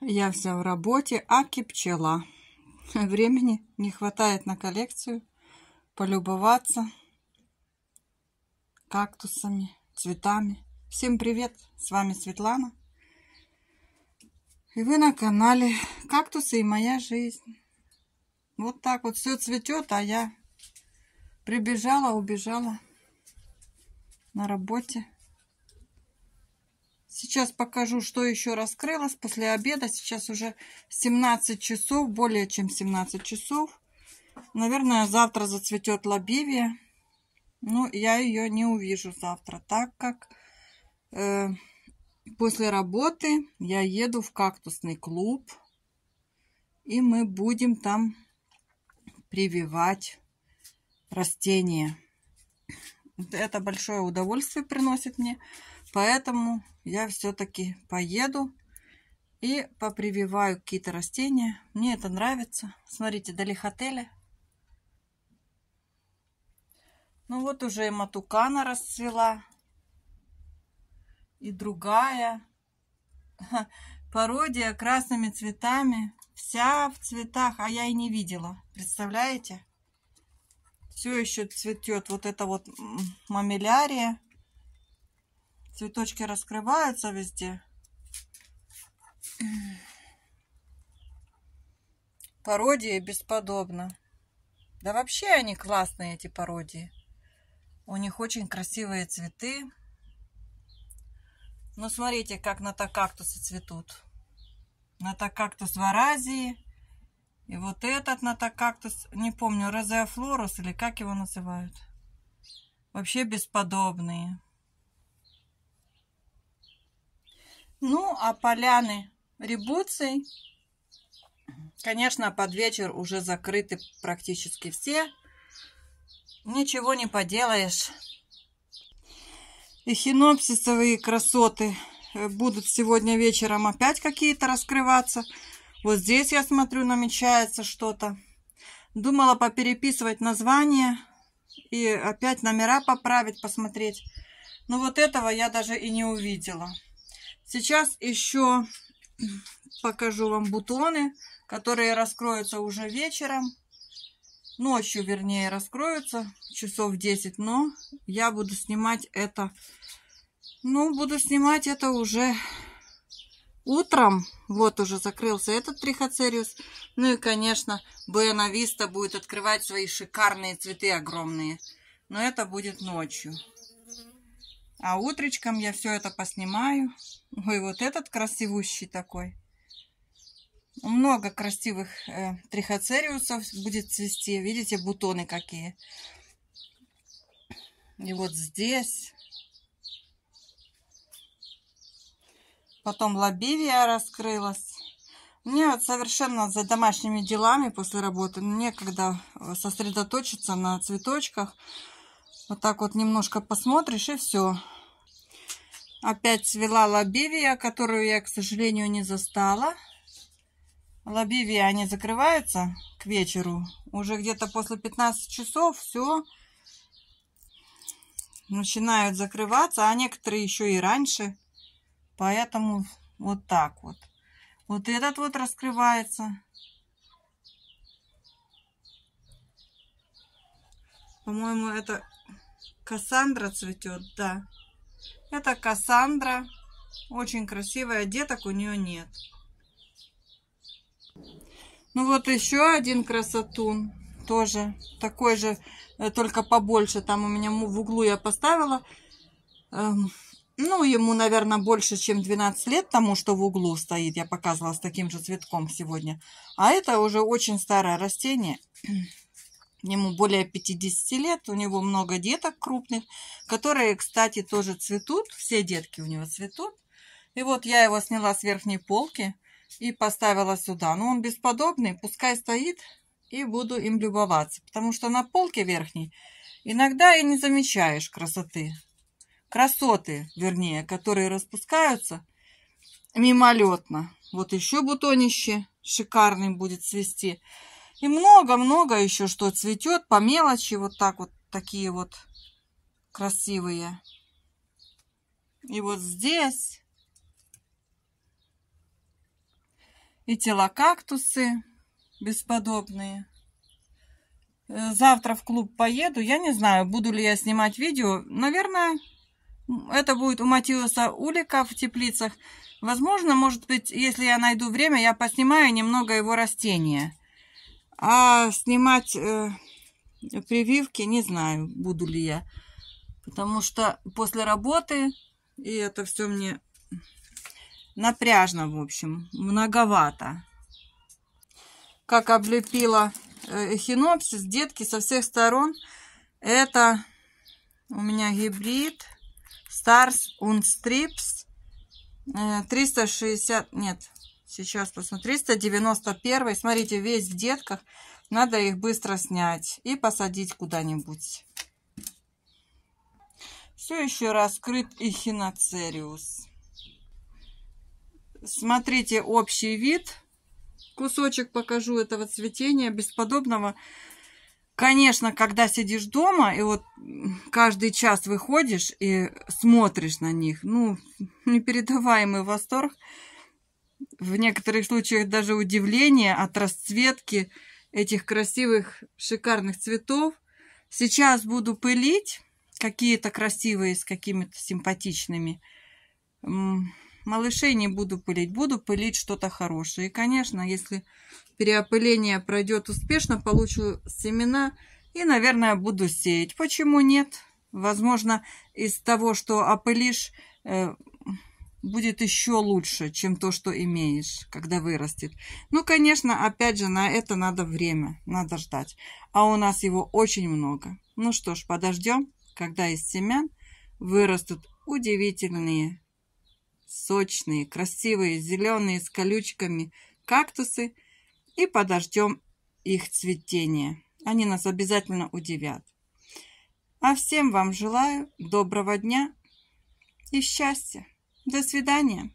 Я вся в работе, аки пчела. Времени не хватает на коллекцию. Полюбоваться кактусами, цветами. Всем привет! С вами Светлана. И вы на канале Кактусы и моя жизнь. Вот так вот все цветет, а я прибежала, убежала на работе. Сейчас покажу, что еще раскрылось после обеда. Сейчас уже 17 часов, более чем 17 часов. Наверное, завтра зацветет лобивия. Но ну, я ее не увижу завтра, так как э, после работы я еду в кактусный клуб. И мы будем там прививать растения. Это большое удовольствие приносит мне. Поэтому я все-таки поеду и попрививаю какие-то растения. Мне это нравится. Смотрите, дали отеля. Ну вот уже и матукана расцвела. И другая. Пародия красными цветами. Вся в цветах, а я и не видела. Представляете? Все еще цветет вот это вот мамилярия. Цветочки раскрываются везде. Пародии бесподобно. Да вообще они классные, эти пародии. У них очень красивые цветы. Ну, смотрите, как натокактусы цветут. Натокактус варазии. И вот этот натокактус, не помню, розеофлорус или как его называют. Вообще бесподобные. Ну, а поляны ребуций, конечно, под вечер уже закрыты практически все. Ничего не поделаешь. Эхинопсисовые красоты э, будут сегодня вечером опять какие-то раскрываться. Вот здесь, я смотрю, намечается что-то. Думала попереписывать название и опять номера поправить, посмотреть. Но вот этого я даже и не увидела. Сейчас еще покажу вам бутоны, которые раскроются уже вечером. Ночью, вернее, раскроются, часов 10, но я буду снимать это, ну, буду снимать это уже утром. Вот уже закрылся этот трихоцериус. Ну и, конечно, Буэна будет открывать свои шикарные цветы огромные. Но это будет ночью. А утречком я все это поснимаю. Ой, вот этот красивущий такой. Много красивых э, трихоцериусов будет цвести. Видите, бутоны какие. И вот здесь. Потом лобивия раскрылась. Мне вот совершенно за домашними делами после работы некогда э, сосредоточиться на цветочках. Вот так вот немножко посмотришь и все. Опять свела лобивия, которую я, к сожалению, не застала. Лобивия, они закрываются к вечеру. Уже где-то после 15 часов все начинают закрываться, а некоторые еще и раньше. Поэтому вот так вот. Вот этот вот раскрывается. По-моему, это Кассандра цветет, да. Это Кассандра. Очень красивая. Деток у нее нет. Ну вот еще один красотун. Тоже такой же, э, только побольше. Там у меня в углу я поставила. Эм, ну, ему, наверное, больше, чем 12 лет тому, что в углу стоит. Я показывала с таким же цветком сегодня. А это уже очень старое растение. Ему более 50 лет, у него много деток крупных, которые, кстати, тоже цветут. Все детки у него цветут. И вот я его сняла с верхней полки и поставила сюда. Но ну, он бесподобный, пускай стоит, и буду им любоваться. Потому что на полке верхней иногда и не замечаешь красоты. Красоты, вернее, которые распускаются мимолетно. Вот еще бутонище шикарный будет свести. И много-много еще что цветет по мелочи. Вот так вот, такие вот красивые. И вот здесь. И тела кактусы бесподобные. Э, завтра в клуб поеду. Я не знаю, буду ли я снимать видео. Наверное, это будет у Матиуса Улика в теплицах. Возможно, может быть, если я найду время, я поснимаю немного его растения. А снимать э, прививки не знаю, буду ли я. Потому что после работы, и это все мне напряжно, в общем, многовато. Как облепила эхинопсис, детки со всех сторон. Это у меня гибрид Stars Unstrips 360, э, нет, Сейчас посмотри, 391, Смотрите, весь в детках. Надо их быстро снять и посадить куда-нибудь. Все еще раскрыт эхиноцериус. Смотрите общий вид. Кусочек покажу этого цветения бесподобного. Конечно, когда сидишь дома, и вот каждый час выходишь и смотришь на них, ну, непередаваемый восторг в некоторых случаях даже удивление от расцветки этих красивых, шикарных цветов. Сейчас буду пылить какие-то красивые с какими-то симпатичными. Малышей не буду пылить, буду пылить что-то хорошее. И, конечно, если переопыление пройдет успешно, получу семена и, наверное, буду сеять. Почему нет? Возможно, из того, что опылишь, э, будет еще лучше, чем то, что имеешь, когда вырастет. Ну, конечно, опять же, на это надо время, надо ждать. А у нас его очень много. Ну что ж, подождем, когда из семян вырастут удивительные, сочные, красивые, зеленые, с колючками кактусы. И подождем их цветения. Они нас обязательно удивят. А всем вам желаю доброго дня и счастья! до свидания